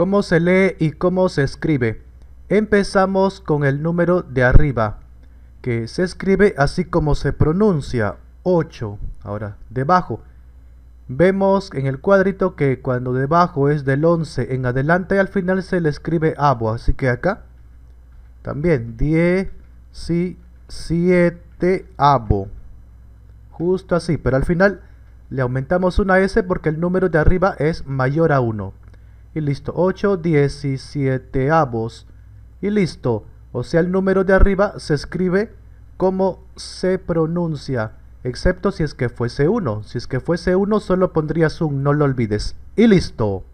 ¿Cómo se lee y cómo se escribe? Empezamos con el número de arriba, que se escribe así como se pronuncia, 8. Ahora, debajo. Vemos en el cuadrito que cuando debajo es del 11 en adelante, al final se le escribe abo, Así que acá también 10, 7, abo. Justo así, pero al final le aumentamos una S porque el número de arriba es mayor a 1 y listo, 8 17 avos y listo. O sea, el número de arriba se escribe como se pronuncia, excepto si es que fuese 1. Si es que fuese 1 solo pondrías un, no lo olvides. Y listo.